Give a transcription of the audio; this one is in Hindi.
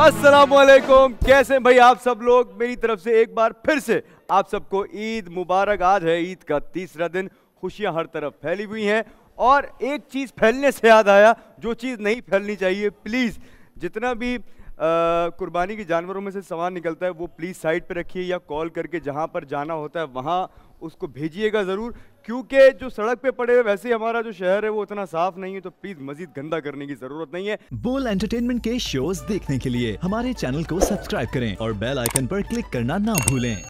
असलम कैसे भाई आप सब लोग मेरी तरफ से एक बार फिर से आप सबको ईद मुबारक आज है ईद का तीसरा दिन खुशियां हर तरफ फैली हुई हैं और एक चीज़ फैलने से याद आया जो चीज़ नहीं फैलनी चाहिए प्लीज़ जितना भी कुर्बानी के जानवरों में से सामान निकलता है वो प्लीज़ साइड पे रखिए या कॉल करके जहाँ पर जाना होता है वहाँ उसको भेजिएगा ज़रूर क्योंकि जो सड़क पे पड़े वैसे हमारा जो शहर है वो इतना साफ नहीं है तो प्लीज मजीद गंदा करने की जरूरत नहीं है बोल एंटरटेनमेंट के शोज देखने के लिए हमारे चैनल को सब्सक्राइब करें और बेल आइकन पर क्लिक करना ना भूलें